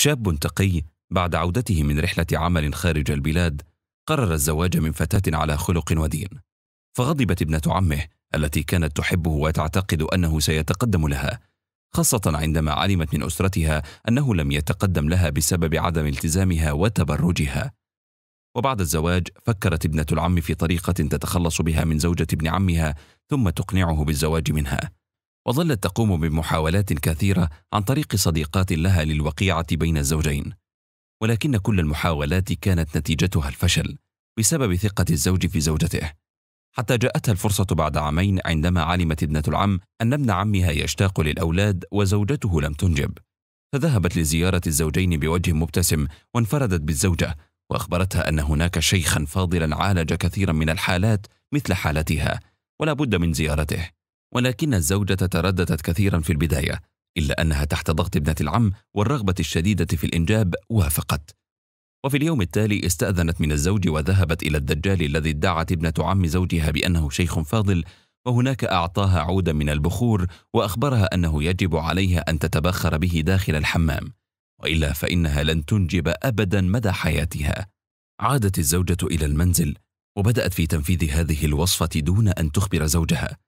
شاب تقي بعد عودته من رحلة عمل خارج البلاد قرر الزواج من فتاة على خلق ودين فغضبت ابنة عمه التي كانت تحبه وتعتقد أنه سيتقدم لها خاصة عندما علمت من أسرتها أنه لم يتقدم لها بسبب عدم التزامها وتبرجها وبعد الزواج فكرت ابنة العم في طريقة تتخلص بها من زوجة ابن عمها ثم تقنعه بالزواج منها وظلت تقوم بمحاولات كثيرة عن طريق صديقات لها للوقيعة بين الزوجين ولكن كل المحاولات كانت نتيجتها الفشل بسبب ثقة الزوج في زوجته حتى جاءتها الفرصة بعد عامين عندما علمت ابنة العم أن ابن عمها يشتاق للأولاد وزوجته لم تنجب فذهبت لزيارة الزوجين بوجه مبتسم وانفردت بالزوجة وأخبرتها أن هناك شيخا فاضلا عالج كثيرا من الحالات مثل حالتها ولا بد من زيارته ولكن الزوجة ترددت كثيرا في البداية إلا أنها تحت ضغط ابنة العم والرغبة الشديدة في الإنجاب وافقت وفي اليوم التالي استأذنت من الزوج وذهبت إلى الدجال الذي ادعت ابنة عم زوجها بأنه شيخ فاضل وهناك أعطاها عودا من البخور وأخبرها أنه يجب عليها أن تتبخر به داخل الحمام وإلا فإنها لن تنجب أبدا مدى حياتها عادت الزوجة إلى المنزل وبدأت في تنفيذ هذه الوصفة دون أن تخبر زوجها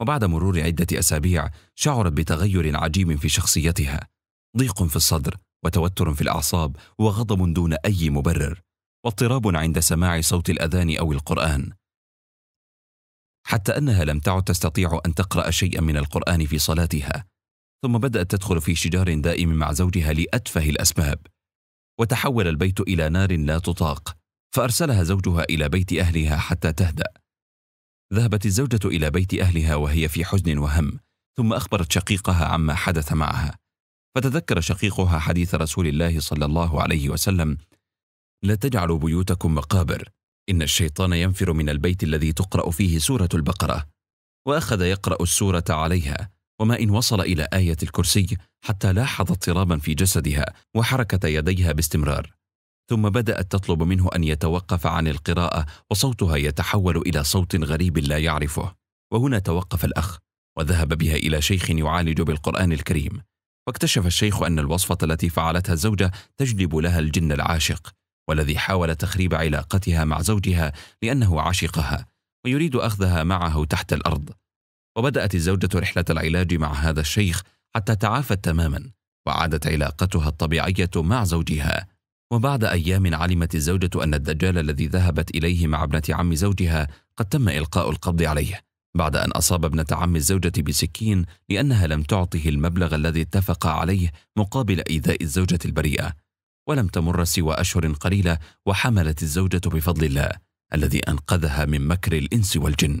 وبعد مرور عدة أسابيع شعرت بتغير عجيب في شخصيتها ضيق في الصدر وتوتر في الأعصاب وغضب دون أي مبرر واضطراب عند سماع صوت الأذان أو القرآن حتى أنها لم تعد تستطيع أن تقرأ شيئا من القرآن في صلاتها ثم بدأت تدخل في شجار دائم مع زوجها لأتفه الأسباب وتحول البيت إلى نار لا تطاق فأرسلها زوجها إلى بيت أهلها حتى تهدأ ذهبت الزوجة إلى بيت أهلها وهي في حزن وهم ثم أخبرت شقيقها عما حدث معها فتذكر شقيقها حديث رسول الله صلى الله عليه وسلم لا تجعلوا بيوتكم مقابر إن الشيطان ينفر من البيت الذي تقرأ فيه سورة البقرة وأخذ يقرأ السورة عليها وما إن وصل إلى آية الكرسي حتى لاحظ اضطرابا في جسدها وحركة يديها باستمرار ثم بدأت تطلب منه أن يتوقف عن القراءة وصوتها يتحول إلى صوت غريب لا يعرفه وهنا توقف الأخ وذهب بها إلى شيخ يعالج بالقرآن الكريم واكتشف الشيخ أن الوصفة التي فعلتها الزوجة تجلب لها الجن العاشق والذي حاول تخريب علاقتها مع زوجها لأنه عشقها ويريد أخذها معه تحت الأرض وبدأت الزوجة رحلة العلاج مع هذا الشيخ حتى تعافت تماما وعادت علاقتها الطبيعية مع زوجها وبعد أيام علمت الزوجة أن الدجال الذي ذهبت إليه مع ابنة عم زوجها قد تم إلقاء القبض عليه بعد أن أصاب ابنة عم الزوجة بسكين لأنها لم تعطه المبلغ الذي اتفق عليه مقابل إيذاء الزوجة البريئة ولم تمر سوى أشهر قليلة وحملت الزوجة بفضل الله الذي أنقذها من مكر الإنس والجن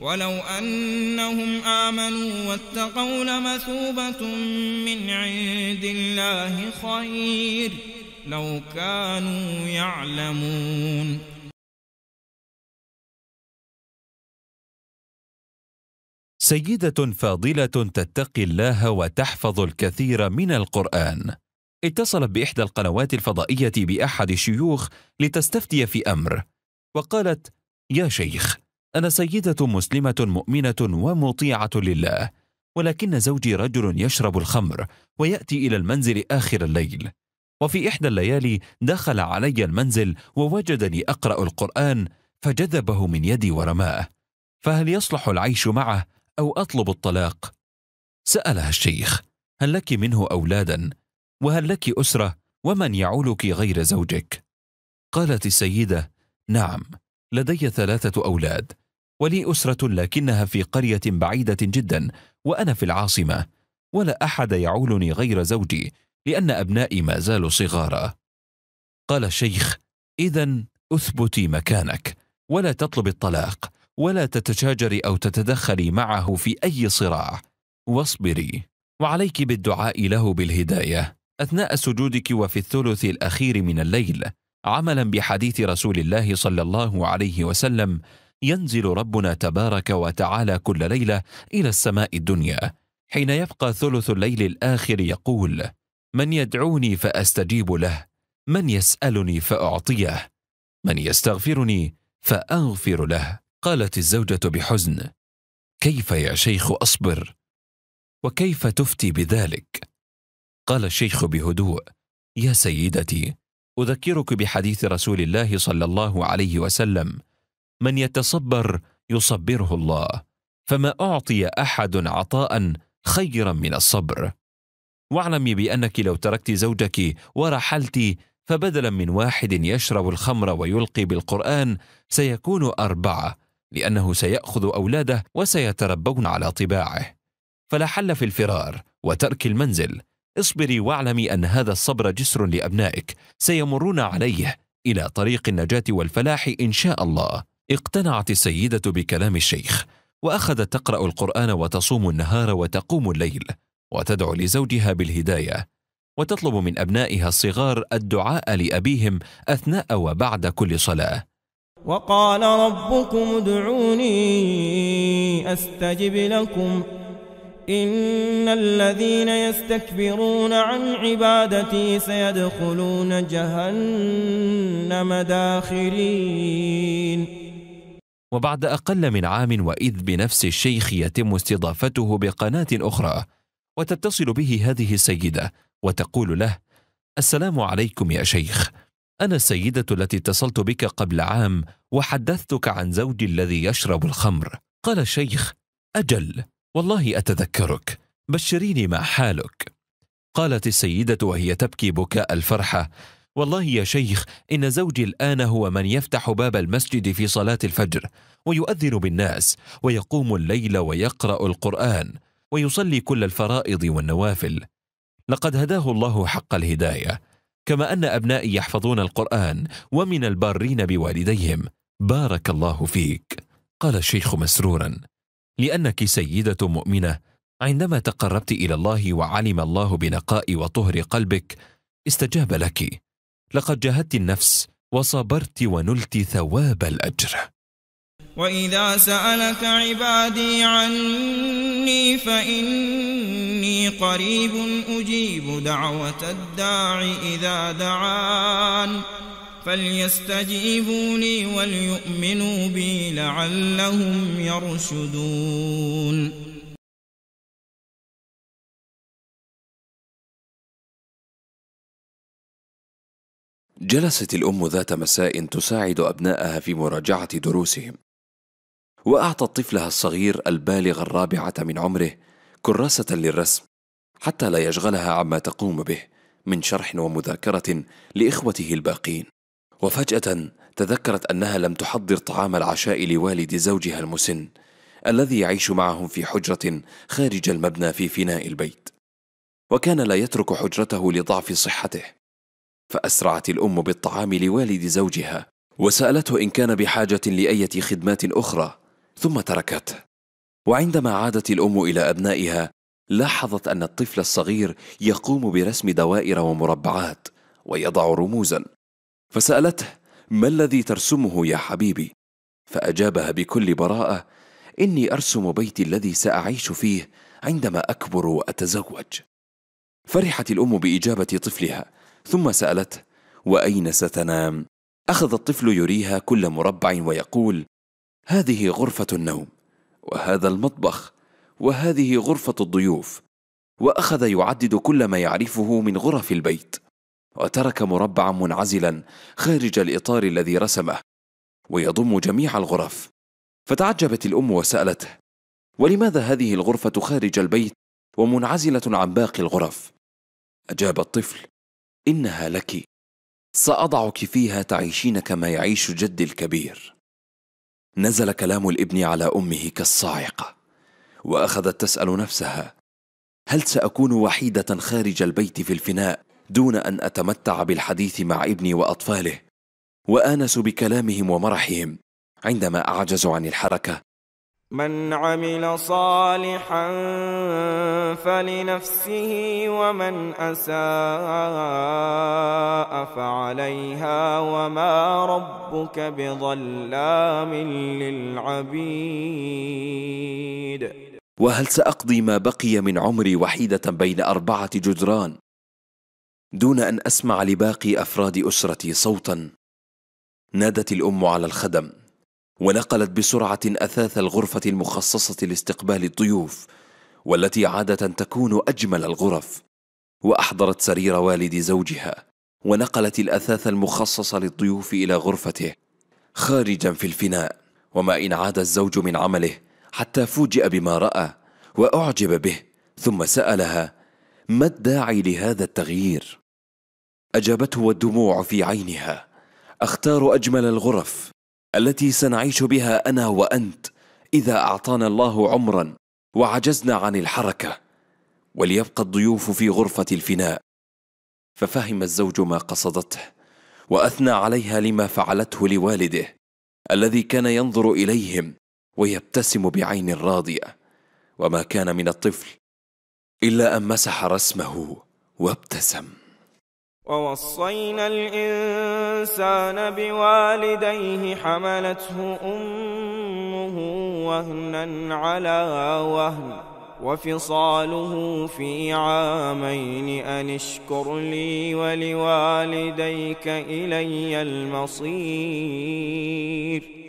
ولو أنهم آمنوا واتقوا لمثوبة من عند الله خير لو كانوا يعلمون سيدة فاضلة تتقي الله وتحفظ الكثير من القرآن. اتصلت بإحدى القنوات الفضائية بأحد الشيوخ لتستفتي في أمر، وقالت: يا شيخ، انا سيده مسلمه مؤمنه ومطيعه لله ولكن زوجي رجل يشرب الخمر وياتي الى المنزل اخر الليل وفي احدى الليالي دخل علي المنزل ووجدني اقرا القران فجذبه من يدي ورماه فهل يصلح العيش معه او اطلب الطلاق سالها الشيخ هل لك منه اولادا وهل لك اسره ومن يعولك غير زوجك قالت السيده نعم لدي ثلاثه اولاد ولي أسرة لكنها في قرية بعيدة جدا وأنا في العاصمة ولا أحد يعولني غير زوجي لأن أبنائي ما زالوا صغارا قال الشيخ إذا أثبتي مكانك ولا تطلب الطلاق ولا تتشاجري أو تتدخلي معه في أي صراع واصبري وعليك بالدعاء له بالهداية أثناء سجودك وفي الثلث الأخير من الليل عملا بحديث رسول الله صلى الله عليه وسلم ينزل ربنا تبارك وتعالى كل ليله الى السماء الدنيا حين يبقى ثلث الليل الاخر يقول من يدعوني فاستجيب له من يسالني فاعطيه من يستغفرني فاغفر له قالت الزوجه بحزن كيف يا شيخ اصبر وكيف تفتي بذلك قال الشيخ بهدوء يا سيدتي اذكرك بحديث رسول الله صلى الله عليه وسلم من يتصبر يصبره الله فما اعطي احد عطاء خيرا من الصبر واعلمي بانك لو تركت زوجك ورحلت فبدلا من واحد يشرب الخمر ويلقي بالقران سيكون اربعه لانه سياخذ اولاده وسيتربون على طباعه فلا حل في الفرار وترك المنزل اصبري واعلمي ان هذا الصبر جسر لابنائك سيمرون عليه الى طريق النجاه والفلاح ان شاء الله اقتنعت السيدة بكلام الشيخ وأخذت تقرأ القرآن وتصوم النهار وتقوم الليل وتدعو لزوجها بالهداية وتطلب من أبنائها الصغار الدعاء لأبيهم أثناء وبعد كل صلاة وقال ربكم ادعوني أستجب لكم إن الذين يستكبرون عن عبادتي سيدخلون جهنم داخرين وبعد أقل من عام وإذ بنفس الشيخ يتم استضافته بقناة أخرى وتتصل به هذه السيدة وتقول له السلام عليكم يا شيخ أنا السيدة التي اتصلت بك قبل عام وحدثتك عن زوجي الذي يشرب الخمر قال الشيخ أجل والله أتذكرك بشريني ما حالك قالت السيدة وهي تبكي بكاء الفرحة والله يا شيخ إن زوجي الآن هو من يفتح باب المسجد في صلاة الفجر ويؤذن بالناس ويقوم الليل ويقرأ القرآن ويصلي كل الفرائض والنوافل لقد هداه الله حق الهداية كما أن أبنائي يحفظون القرآن ومن البارين بوالديهم بارك الله فيك قال الشيخ مسرورا لأنك سيدة مؤمنة عندما تقربت إلى الله وعلم الله بنقاء وطهر قلبك استجاب لك لقد جاهدت النفس وصبرت ونلت ثواب الأجر وإذا سألك عبادي عني فإني قريب أجيب دعوة الداع إذا دعان فليستجيبوا لي وليؤمنوا بي لعلهم يرشدون جلست الأم ذات مساء تساعد أبنائها في مراجعة دروسهم وأعطت طفلها الصغير البالغ الرابعة من عمره كراسة للرسم حتى لا يشغلها عما تقوم به من شرح ومذاكرة لإخوته الباقين وفجأة تذكرت أنها لم تحضر طعام العشاء لوالد زوجها المسن الذي يعيش معهم في حجرة خارج المبنى في فناء البيت وكان لا يترك حجرته لضعف صحته فأسرعت الأم بالطعام لوالد زوجها وسألته إن كان بحاجة لأية خدمات أخرى ثم تركته وعندما عادت الأم إلى أبنائها لاحظت أن الطفل الصغير يقوم برسم دوائر ومربعات ويضع رموزا فسألته ما الذي ترسمه يا حبيبي؟ فأجابها بكل براءة إني أرسم بيتي الذي سأعيش فيه عندما أكبر وأتزوج فرحت الأم بإجابة طفلها ثم سألته وأين ستنام؟ أخذ الطفل يريها كل مربع ويقول هذه غرفة النوم وهذا المطبخ وهذه غرفة الضيوف وأخذ يعدد كل ما يعرفه من غرف البيت وترك مربعا منعزلا خارج الإطار الذي رسمه ويضم جميع الغرف فتعجبت الأم وسألته ولماذا هذه الغرفة خارج البيت ومنعزلة عن باقي الغرف؟ أجاب الطفل إنها لك سأضعك فيها تعيشين كما يعيش جدي الكبير نزل كلام الابن على أمه كالصاعقة وأخذت تسأل نفسها هل سأكون وحيدة خارج البيت في الفناء دون أن أتمتع بالحديث مع ابني وأطفاله وآنس بكلامهم ومرحهم عندما أعجز عن الحركة من عمل صالحا فلنفسه ومن اساء فعليها وما ربك بظلام للعبيد وهل ساقضي ما بقي من عمري وحيده بين اربعه جدران دون ان اسمع لباقي افراد اسرتي صوتا نادت الام على الخدم ونقلت بسرعة أثاث الغرفة المخصصة لاستقبال الضيوف والتي عادة تكون أجمل الغرف وأحضرت سرير والد زوجها ونقلت الأثاث المخصص للضيوف إلى غرفته خارجا في الفناء وما إن عاد الزوج من عمله حتى فوجئ بما رأى وأعجب به ثم سألها ما الداعي لهذا التغيير؟ أجابته والدموع في عينها أختار أجمل الغرف التي سنعيش بها انا وانت اذا اعطانا الله عمرا وعجزنا عن الحركه وليبقى الضيوف في غرفه الفناء ففهم الزوج ما قصدته واثنى عليها لما فعلته لوالده الذي كان ينظر اليهم ويبتسم بعين راضيه وما كان من الطفل الا ان مسح رسمه وابتسم ووصينا الإنسان بوالديه حملته أمه وهنا على وهن وفصاله في عامين أن اشكر لي ولوالديك إلي المصير